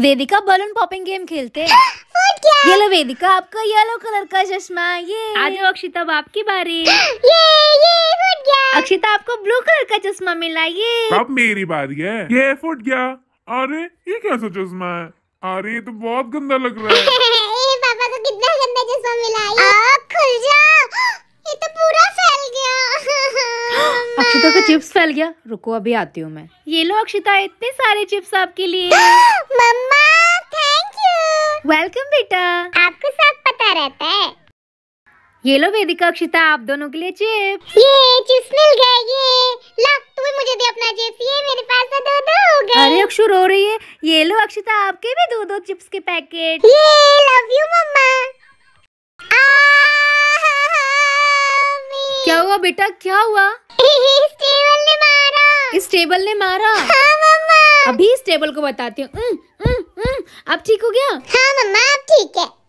वेदिका balloon popping game खेलते हैं हाँ, ये लो वेदिका आपका येलो कलर का चश्मा ये आज अक्षिता अब आपकी बारी ये ये गया अक्षिता आपको ब्लू कलर का चश्मा मिला ये अब मेरी बारी है ये फुट गया अरे ये कैसा चश्मा है अरे ये तो बहुत गंदा लग रहा है पापा को कितना गंदा चश्मा मिला ये आ खुल जा ये तो पूरा फैल गया अक्षिता का चिप्स फैल गया रुको अभी आती हूँ मैं ये लो अक्षिता इतने सारे चिप्स आपके लिए वेलकम बेटा आपको सब पता रहता है ये लो वेदिका अक्षिता आप दोनों के लिए चिप ये चिप्स मिल गए ये ला तू भी मुझे दे अपना चिप्स ये मेरे पास तो दो दो हो गए अरे अक्षु रो रही है ये लो अक्षिता आपके भी दो दो चिप्स के पैकेट ये लव यू मम्मा क्या हुआ बेटा क्या हुआ इस टेबल ने मारा इस टेबल ने मारा हाँ, मम्मा अभी इस टेबल को बताती हूँ हम्म, अब ठीक हो गया हाँ मम्मा अब ठीक है